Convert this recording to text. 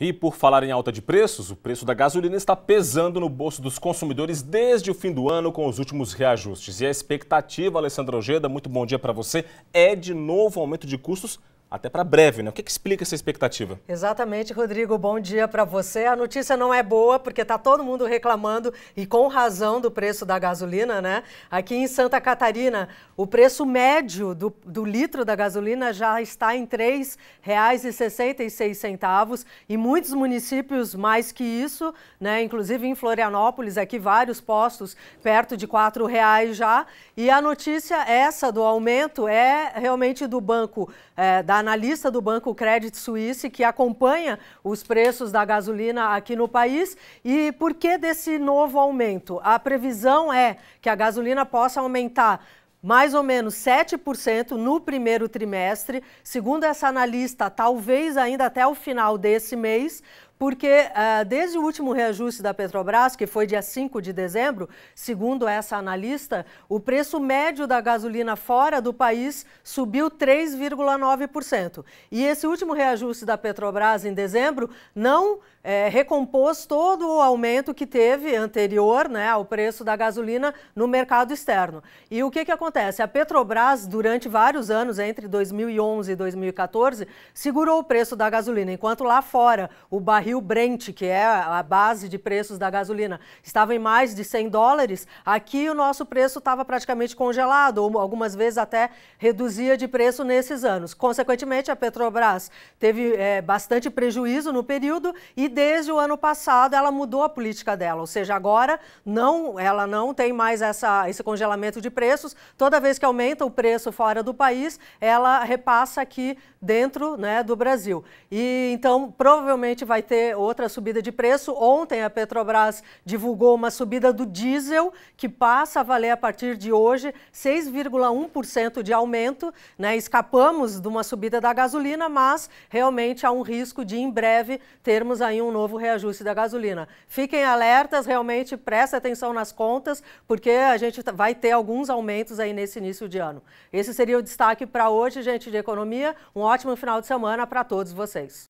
E por falar em alta de preços, o preço da gasolina está pesando no bolso dos consumidores desde o fim do ano com os últimos reajustes. E a expectativa, Alessandro Ojeda, muito bom dia para você, é de novo aumento de custos até para breve, né? O que, que, explica essa expectativa? Exatamente, Rodrigo. Bom dia para você. A notícia não é boa porque está todo mundo reclamando e com razão do preço da gasolina, né? Aqui em Santa Catarina, o preço médio do, do litro da gasolina já está em R$ 3,66 e muitos municípios mais que isso, né? Inclusive em Florianópolis, aqui vários postos perto de R$ reais já. E a notícia essa do aumento é realmente do banco é, da analista do Banco Credit Suisse, que acompanha os preços da gasolina aqui no país. E por que desse novo aumento? A previsão é que a gasolina possa aumentar mais ou menos 7% no primeiro trimestre. Segundo essa analista, talvez ainda até o final desse mês, porque uh, desde o último reajuste da Petrobras, que foi dia 5 de dezembro, segundo essa analista, o preço médio da gasolina fora do país subiu 3,9%. E esse último reajuste da Petrobras em dezembro não é, recompôs todo o aumento que teve anterior né, ao preço da gasolina no mercado externo. E o que, que acontece? A Petrobras, durante vários anos, entre 2011 e 2014, segurou o preço da gasolina, enquanto lá fora o barril barril Brent, que é a base de preços da gasolina, estava em mais de 100 dólares, aqui o nosso preço estava praticamente congelado, ou algumas vezes até reduzia de preço nesses anos. Consequentemente, a Petrobras teve é, bastante prejuízo no período e desde o ano passado ela mudou a política dela, ou seja, agora não, ela não tem mais essa, esse congelamento de preços. Toda vez que aumenta o preço fora do país, ela repassa aqui dentro né, do Brasil. E então provavelmente vai ter ter outra subida de preço. Ontem a Petrobras divulgou uma subida do diesel que passa a valer a partir de hoje 6,1% de aumento. Né? Escapamos de uma subida da gasolina, mas realmente há um risco de em breve termos aí um novo reajuste da gasolina. Fiquem alertas, realmente preste atenção nas contas, porque a gente tá, vai ter alguns aumentos aí nesse início de ano. Esse seria o destaque para hoje, gente de economia. Um ótimo final de semana para todos vocês.